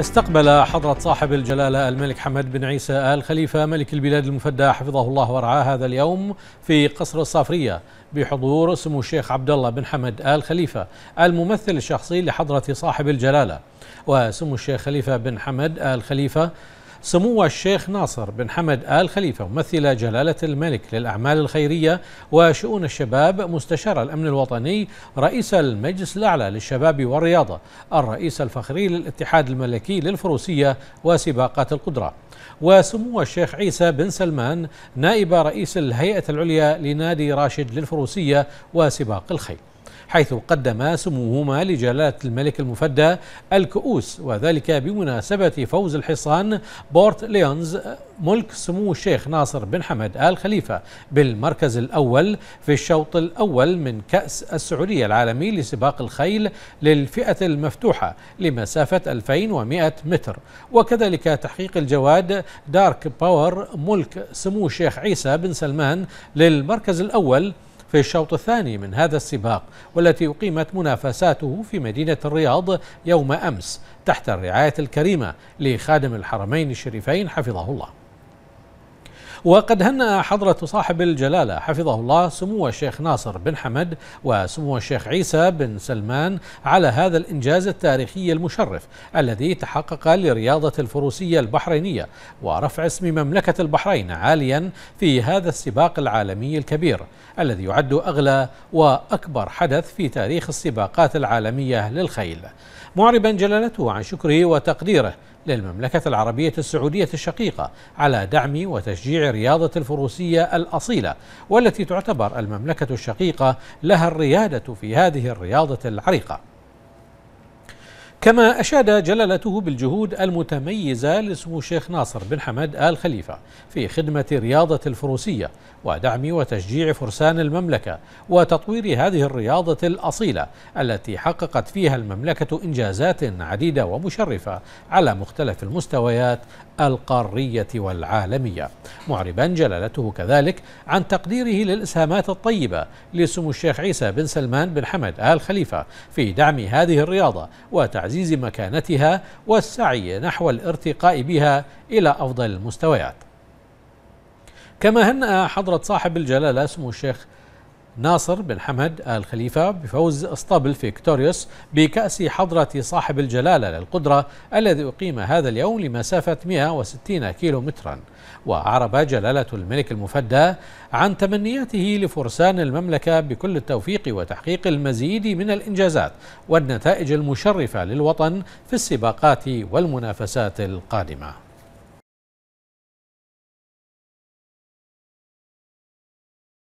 استقبل حضرة صاحب الجلالة الملك حمد بن عيسى آل خليفة ملك البلاد المفدى حفظه الله ورعاه هذا اليوم في قصر الصافرية بحضور سمو الشيخ عبد الله بن حمد آل خليفة الممثل الشخصي لحضرة صاحب الجلالة وسمو الشيخ خليفة بن حمد آل خليفة سمو الشيخ ناصر بن حمد آل خليفة ممثل جلالة الملك للأعمال الخيرية وشؤون الشباب مستشار الأمن الوطني رئيس المجلس الأعلى للشباب والرياضة الرئيس الفخري للاتحاد الملكي للفروسية وسباقات القدرة وسمو الشيخ عيسى بن سلمان نائب رئيس الهيئة العليا لنادي راشد للفروسية وسباق الخيل حيث قدم سموهما لجلالة الملك المفدى الكؤوس وذلك بمناسبة فوز الحصان بورت ليونز ملك سمو الشيخ ناصر بن حمد آل خليفة بالمركز الأول في الشوط الأول من كأس السعودية العالمي لسباق الخيل للفئة المفتوحة لمسافة 2100 متر وكذلك تحقيق الجواد دارك باور ملك سمو الشيخ عيسى بن سلمان للمركز الأول في الشوط الثاني من هذا السباق والتي أقيمت منافساته في مدينة الرياض يوم أمس تحت الرعاية الكريمة لخادم الحرمين الشريفين حفظه الله وقد هنأ حضرة صاحب الجلالة حفظه الله سمو الشيخ ناصر بن حمد وسمو الشيخ عيسى بن سلمان على هذا الإنجاز التاريخي المشرف الذي تحقق لرياضة الفروسية البحرينية ورفع اسم مملكة البحرين عاليا في هذا السباق العالمي الكبير الذي يعد أغلى وأكبر حدث في تاريخ السباقات العالمية للخيل معربا جلالته عن شكره وتقديره للمملكة العربية السعودية الشقيقة على دعم وتشجيع رياضة الفروسية الأصيلة والتي تعتبر المملكة الشقيقة لها الريادة في هذه الرياضة العريقة كما أشاد جلالته بالجهود المتميزة لسمو الشيخ ناصر بن حمد آل خليفة في خدمة رياضة الفروسية ودعم وتشجيع فرسان المملكة وتطوير هذه الرياضة الأصيلة التي حققت فيها المملكة إنجازات عديدة ومشرفة على مختلف المستويات القارية والعالمية معربا جلالته كذلك عن تقديره للإسهامات الطيبة لسمو الشيخ عيسى بن سلمان بن حمد آل خليفة في دعم هذه الرياضة وتعزيز تعزيز مكانتها والسعي نحو الارتقاء بها إلى أفضل المستويات كما هنأ حضرة صاحب الجلالة سمو الشيخ ناصر بن حمد آل خليفة بفوز اسطبل فيكتوريوس بكأس حضرة صاحب الجلالة للقدرة الذي أقيم هذا اليوم لمسافة 160 كيلو مترا وأعرب جلالة الملك المفدى عن تمنياته لفرسان المملكة بكل التوفيق وتحقيق المزيد من الإنجازات والنتائج المشرفة للوطن في السباقات والمنافسات القادمة